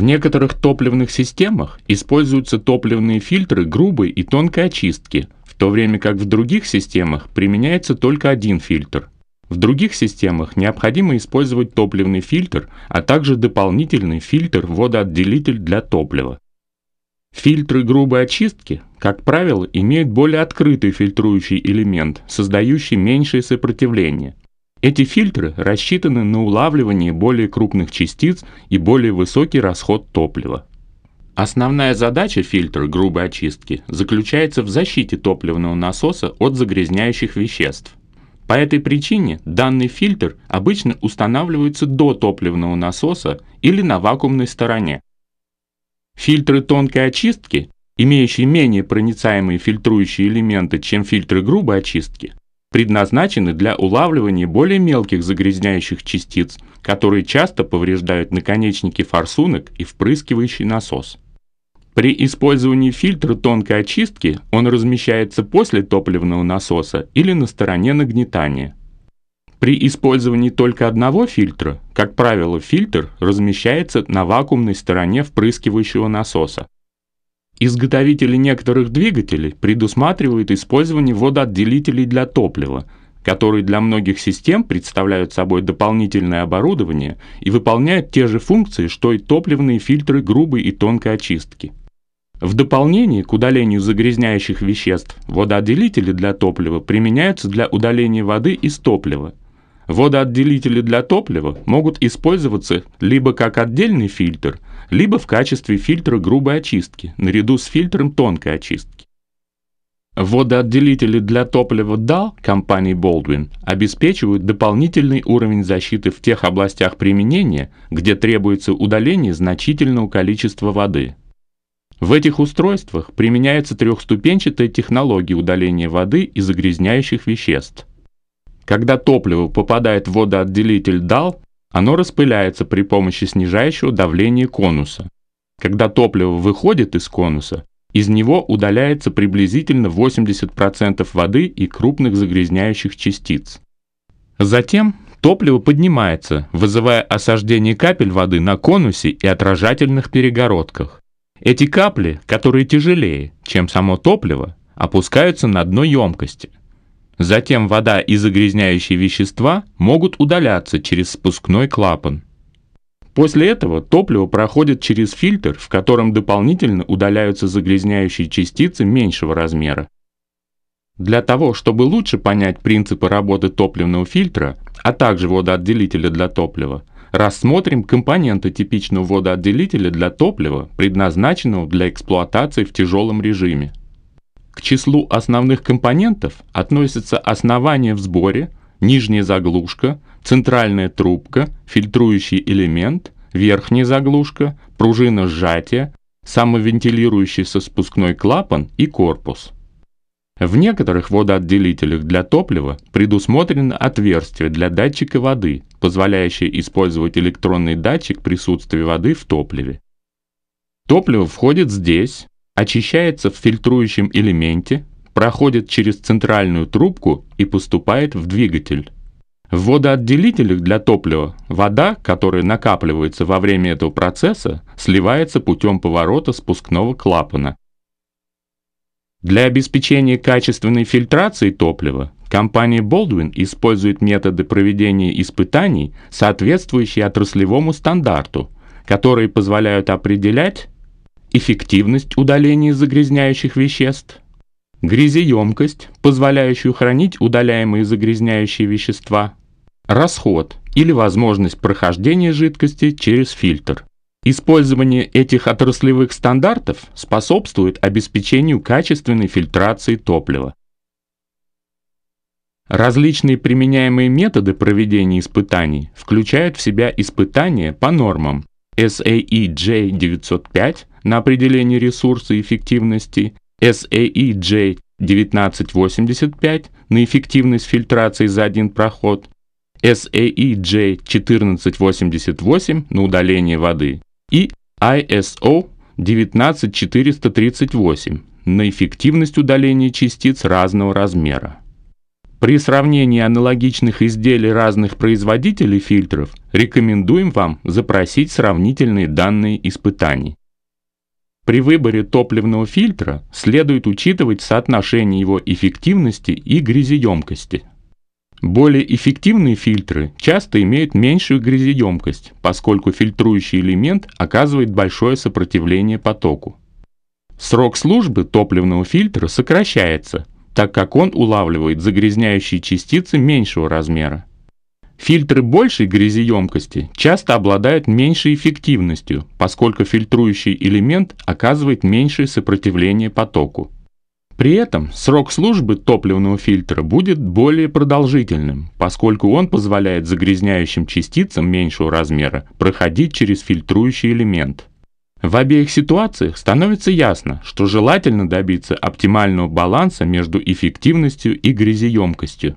В некоторых топливных системах используются топливные фильтры грубой и тонкой очистки, в то время как в других системах применяется только один фильтр. В других системах необходимо использовать топливный фильтр, а также дополнительный фильтр-водоотделитель для топлива. Фильтры грубой очистки, как правило, имеют более открытый фильтрующий элемент, создающий меньшее сопротивление. Эти фильтры рассчитаны на улавливание более крупных частиц и более высокий расход топлива. Основная задача фильтра грубой очистки заключается в защите топливного насоса от загрязняющих веществ. По этой причине данный фильтр обычно устанавливается до топливного насоса или на вакуумной стороне. Фильтры тонкой очистки, имеющие менее проницаемые фильтрующие элементы, чем фильтры грубой очистки, предназначены для улавливания более мелких загрязняющих частиц, которые часто повреждают наконечники форсунок и впрыскивающий насос. При использовании фильтра тонкой очистки он размещается после топливного насоса или на стороне нагнетания. При использовании только одного фильтра, как правило, фильтр размещается на вакуумной стороне впрыскивающего насоса, Изготовители некоторых двигателей предусматривают использование водоотделителей для топлива, которые для многих систем представляют собой дополнительное оборудование и выполняют те же функции, что и топливные фильтры грубой и тонкой очистки. В дополнение к удалению загрязняющих веществ, водоотделители для топлива применяются для удаления воды из топлива. Водоотделители для топлива могут использоваться либо как отдельный фильтр – либо в качестве фильтра грубой очистки, наряду с фильтром тонкой очистки. Водоотделители для топлива DAL компании Baldwin обеспечивают дополнительный уровень защиты в тех областях применения, где требуется удаление значительного количества воды. В этих устройствах применяется трехступенчатая технология удаления воды и загрязняющих веществ. Когда топливо попадает в водоотделитель DAL, оно распыляется при помощи снижающего давления конуса. Когда топливо выходит из конуса, из него удаляется приблизительно 80% воды и крупных загрязняющих частиц. Затем топливо поднимается, вызывая осаждение капель воды на конусе и отражательных перегородках. Эти капли, которые тяжелее, чем само топливо, опускаются на дно емкости. Затем вода и загрязняющие вещества могут удаляться через спускной клапан. После этого топливо проходит через фильтр, в котором дополнительно удаляются загрязняющие частицы меньшего размера. Для того, чтобы лучше понять принципы работы топливного фильтра, а также водоотделителя для топлива, рассмотрим компоненты типичного водоотделителя для топлива, предназначенного для эксплуатации в тяжелом режиме. К числу основных компонентов относятся основание в сборе, нижняя заглушка, центральная трубка, фильтрующий элемент, верхняя заглушка, пружина сжатия, самовентилирующийся спускной клапан и корпус. В некоторых водоотделителях для топлива предусмотрено отверстие для датчика воды, позволяющее использовать электронный датчик присутствия воды в топливе. Топливо входит здесь, очищается в фильтрующем элементе, проходит через центральную трубку и поступает в двигатель. В водоотделителях для топлива вода, которая накапливается во время этого процесса, сливается путем поворота спускного клапана. Для обеспечения качественной фильтрации топлива компания Baldwin использует методы проведения испытаний, соответствующие отраслевому стандарту, которые позволяют определять, эффективность удаления загрязняющих веществ, грязеемкость, позволяющую хранить удаляемые загрязняющие вещества, расход или возможность прохождения жидкости через фильтр. Использование этих отраслевых стандартов способствует обеспечению качественной фильтрации топлива. Различные применяемые методы проведения испытаний включают в себя испытания по нормам SAE J905 на определение ресурса и эффективности SAEJ 1985 на эффективность фильтрации за один проход, SAEJ 1488 на удаление воды и ISO 19438 на эффективность удаления частиц разного размера. При сравнении аналогичных изделий разных производителей фильтров рекомендуем вам запросить сравнительные данные испытаний. При выборе топливного фильтра следует учитывать соотношение его эффективности и грязеемкости. Более эффективные фильтры часто имеют меньшую грязеемкость, поскольку фильтрующий элемент оказывает большое сопротивление потоку. Срок службы топливного фильтра сокращается, так как он улавливает загрязняющие частицы меньшего размера. Фильтры большей грязеемкости часто обладают меньшей эффективностью, поскольку фильтрующий элемент оказывает меньшее сопротивление потоку. При этом срок службы топливного фильтра будет более продолжительным, поскольку он позволяет загрязняющим частицам меньшего размера проходить через фильтрующий элемент. В обеих ситуациях становится ясно, что желательно добиться оптимального баланса между эффективностью и грязеемкостью.